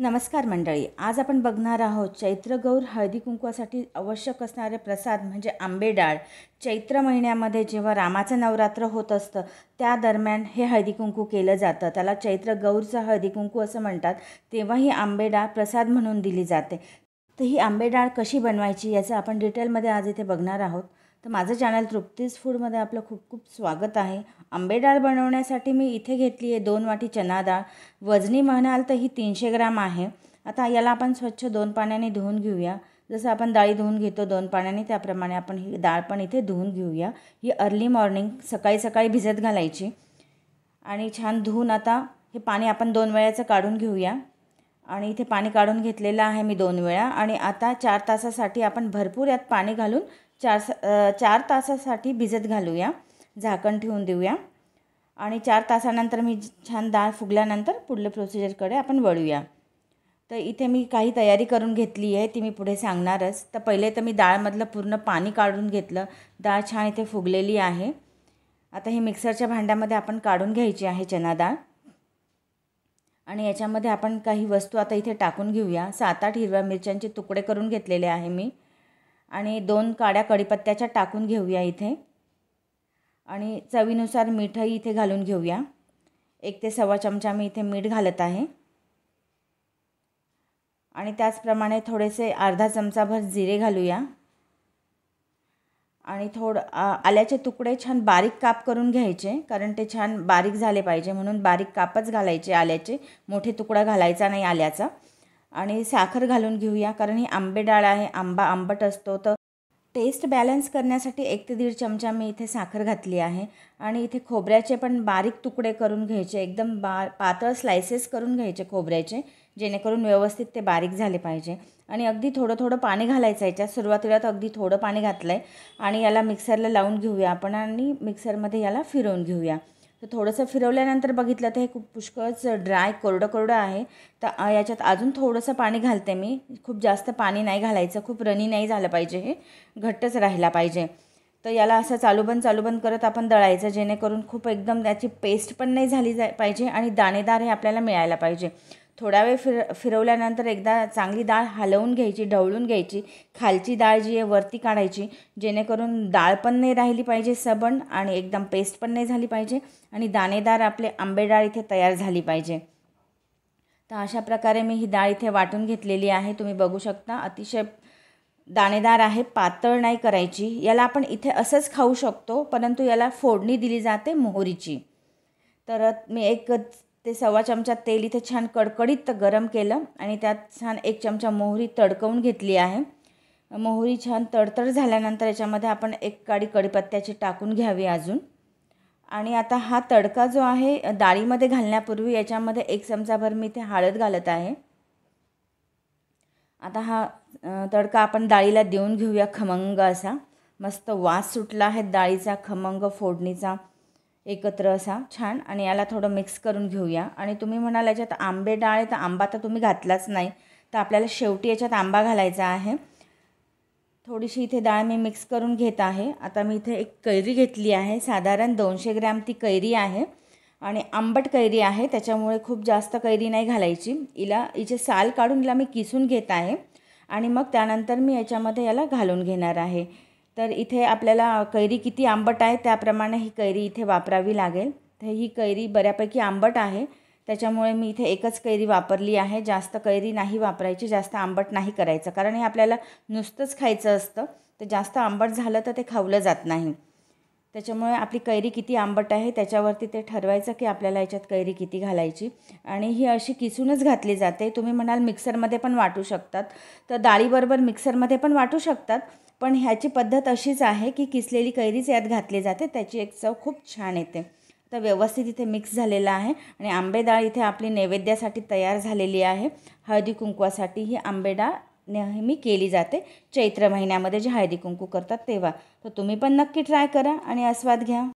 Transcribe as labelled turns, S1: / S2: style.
S1: नमस्कार मंडळी आज आपण बघणार आहोत चैत्रगौर हळदी कुंकवासाठी आवश्यक असणारे प्रसाद म्हणजे आंबेडाळ चैत्र महिन्यामध्ये जेव्हा रामाचं नवरात्र होत असतं त्या दरम्यान हे हळदी कुंकू केलं जातं त्याला चैत्र गौरचं हळदी कुंकू असं म्हणतात तेव्हा ही प्रसाद म्हणून दिली जाते तर ही आंबेडाळ कशी बनवायची याचं आपण डिटेलमध्ये आज इथे बघणार आहोत तर माझं चॅनल तृप्तीज फूडमध्ये आपलं खूप खूप स्वागत आहे आंबे डाळ बनवण्यासाठी मी इथे घेतली आहे दोन वाटी चना डाळ वजनी म्हणाल तर ही तीनशे ग्राम आहे आता याला आपण स्वच्छ दोन पाण्याने धुवून घेऊया जसं आपण डाळी धुवून घेतो दोन पाण्याने त्याप्रमाणे आपण ही डाळ पण इथे धुवून घेऊया ही अर्ली मॉर्निंग सकाळी सकाळी भिजत घालायची आणि छान धुवून आता हे पाणी आपण दोन वेळाचं काढून घेऊया आणि इथे पाणी काढून घेतलेलं आहे मी दोन वेळा आणि आता चार तासासाठी आपण भरपूर यात पाणी घालून चार चार तासासाठी भिजत घालूया झाकण ठेवून देऊया आणि चार तासानंतर मी छान डाळ फुगल्यानंतर पुढलं प्रोसिजरकडे आपण वळूया तर इथे मी काही तयारी करून घेतली आहे ती मी पुढे सांगणारच तर पहिले तर मी डाळमधलं पूर्ण पाणी काढून घेतलं डाळ छान इथे फुगलेली आहे आता ही मिक्सरच्या भांड्यामध्ये आपण काढून घ्यायची आहे चना डाळ आणि याच्यामध्ये आपण काही वस्तू आता इथे टाकून घेऊया सात आठ हिरव्या मिरच्यांचे तुकडे करून घेतलेले आहे मी आणि दोन काड्या कडीपत्त्याच्या टाकून घेऊया इथे आणि चवीनुसार मीठही इथे घालून घेऊया एक ते सव्वा चमचा मी इथे मीठ घालत आहे आणि त्याचप्रमाणे थोडेसे अर्धा चमचाभर जिरे घालूया आणि थोडं आल्याचे तुकडे छान बारीक काप करून घ्यायचे कारण ते छान बारीक झाले पाहिजे म्हणून बारीक कापच घालायचे आल्याचे मोठे तुकडा घालायचा नाही आल्याचा आणि साखर घालून घेऊया कारण ही आंबे डाळ आहे आंबा आंबट असतो तर टेस्ट बॅलन्स करण्यासाठी एक ते दीड चमचा मी इथे साखर घातली आहे आणि इथे खोबऱ्याचे पण बारीक तुकडे करून घ्यायचे एकदम बा पातळ स्लायसेस करून घ्यायचे खोबऱ्याचे जेणेकरून व्यवस्थित ते बारीक झाले पाहिजे आणि अगदी थोडं थोडं पाणी घालायचं याच्यात सुरुवातीला तर अगदी थोडं पाणी घातलं आहे आणि याला मिक्सरला लावून घेऊया आपण आणि मिक्सरमध्ये याला फिरवून घेऊया तर थोडंसं फिरवल्यानंतर बघितलं तर हे खूप पुष्कळच ड्राय कोरडं कोरडं आहे तर याच्यात अजून थोडंसं पाणी घालते मी खूप जास्त पाणी नाही घालायचं खूप रनी नाही झालं पाहिजे हे घट्टच राहिला पाहिजे तर याला असं चालूबंद चालूबंद करत आपण दळायचं जेणेकरून खूप एकदम त्याची पेस्ट पण नाही झाली जा पाहिजे आणि दाणेदार हे आपल्याला मिळायला पाहिजे थोडा वेळ फिर फिरवल्यानंतर एकदा चांगली डाळ हलवून घ्यायची ढवळून घ्यायची खालची डाळ जी आहे वरती काढायची जेणेकरून डाळ पण नाही राहिली पाहिजे सबण आणि एकदम पेस्ट पण नाही झाली पाहिजे आणि दाणेदार आपले आंबे डाळ इथे तयार झाली पाहिजे तर अशा प्रकारे मी ही डाळ इथे वाटून घेतलेली आहे तुम्ही बघू शकता अतिशय दाणेदार आहे पातळ नाही करायची याला आपण इथे असंच खाऊ शकतो परंतु याला फोडणी दिली जाते मोहरीची तर मी एक ते सव्वा चमचा तेल इथे छान कडकडीत गरम केलं आणि त्यात छान एक चमचा मोहरी तडकवून घेतली आहे मोहरी छान तडतड झाल्यानंतर याच्यामध्ये आपण एक काडी कडीपत्त्याची टाकून घ्यावी अजून आणि आता हा तडका जो आहे डाळीमध्ये घालण्यापूर्वी याच्यामध्ये एक चमचाभर मी इथे हळद घालत आहे आता हा तडका आपण डाळीला देऊन घेऊया खमंग असा मस्त वास सुटला आहे डाळीचा खमंग फोडणीचा एकत्र असा छान आणि याला थोडं मिक्स करून घेऊया आणि तुम्ही म्हणाल याच्यात आंबे डाळ तर आंबा तर तुम्ही घातलाच नाही तर आपल्याला शेवटी याच्यात आंबा घालायचा आहे थोडीशी इथे डाळ मी मिक्स करून घेत आहे आता मी इथे एक कैरी घेतली आहे साधारण दोनशे ग्रॅम ती कैरी आहे आणि आंबट कैरी आहे त्याच्यामुळे खूप जास्त कैरी नाही घालायची इला इचे साल काढून इला मी किसून घेत आहे आणि मग त्यानंतर मी याच्यामध्ये याला घालून घेणार आहे तर इथे आपल्याला कैरी किती आंबट आहे त्याप्रमाणे ही कैरी इथे वापरावी लागेल तर ही कैरी बऱ्यापैकी आंबट आहे त्याच्यामुळे मी इथे एकच कैरी वापरली आहे जास्त कैरी नाही वापरायची जास्त आंबट नाही करायचं कारण हे आपल्याला नुसतंच खायचं असतं तर जास्त आंबट झालं तर ते खावलं जात नाही त्याच्यामुळे आपली कैरी किती आंबट आहे त्याच्यावरती ते ठरवायचं की आपल्याला याच्यात कैरी किती घालायची आणि ही अशी किसूनच घातली जाते तुम्ही म्हणाल मिक्सरमध्ये पण वाटू शकतात तर डाळीबरोबर मिक्सरमध्ये पण वाटू शकतात पण ह्याची पद्धत अशीच आहे की किसलेली कैरीच यात घातली जाते त्याची एक चव खूप छान येते तर व्यवस्थित इथे मिक्स झालेला आहे आणि आंबे इथे आपली नैवेद्यासाठी तयार झालेली आहे हळदी कुंकवासाठी ही आंबेडाळ नेहमी केली जाते चैत्र महिन्यामध्ये जे हळदी कुंकू करतात तेव्हा तर तुम्ही पण नक्की ट्राय करा आणि आस्वाद घ्या